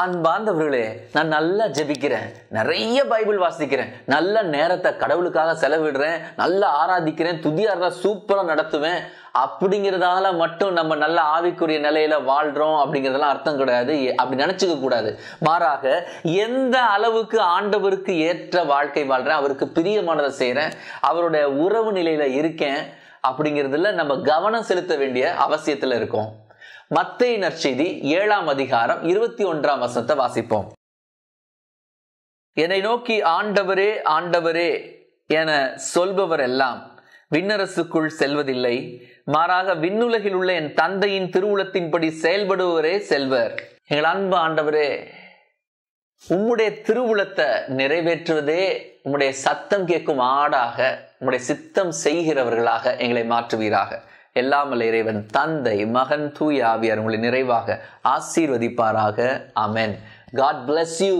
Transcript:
அன்பார்ந்தவர்களே நான் நல்லா ஜெபிக்கிறேன் நிறைய பைபிள் வாசிக்கிறேன் நல்ல நேரத்தை கடவுளுக்காக செலவிடுறேன் நல்லா ஆராதிக்கிறேன் துதியாரா சூப்பராக நடத்துவேன் அப்படிங்கிறதால மட்டும் நம்ம நல்ல ஆவிக்குரிய நிலையில வாழ்றோம் அப்படிங்கிறதெல்லாம் அர்த்தம் கிடையாது அப்படி நினைச்சுக்க கூடாது மாறாக எந்த அளவுக்கு ஆண்டவருக்கு ஏற்ற வாழ்க்கை வாழ்றேன் அவருக்கு பிரியமானதை செய்கிறேன் அவருடைய உறவு நிலையில இருக்கேன் அப்படிங்கிறதுல நம்ம கவனம் செலுத்த வேண்டிய அவசியத்தில் இருக்கோம் மத்தையினர் நற்செய்தி ஏழாம் அதிகாரம் இருபத்தி ஒன்றாம் வசனத்தை வாசிப்போம் என்னை நோக்கி ஆண்டவரே ஆண்டவரே என சொல்பவர் எல்லாம் விண்ணரசுக்குள் செல்வதில்லை மாறாக விண்ணுலகில் உள்ள என் தந்தையின் திருவுளத்தின்படி செயல்படுவரே செல்வர் எங்கள் அன்பு ஆண்டவரே உம்முடைய திருவுளத்தை நிறைவேற்றுவதே உம்முடைய சத்தம் கேட்கும் ஆடாக உம்முடைய சித்தம் செய்கிறவர்களாக எங்களை மாற்றுவீராக எல்லாமல் இறைவன் தந்தை மகன் தூய ஆவியார் உங்களை நிறைவாக ஆசீர்வதிப்பாராக அமென் காட் பிளஸ் யூ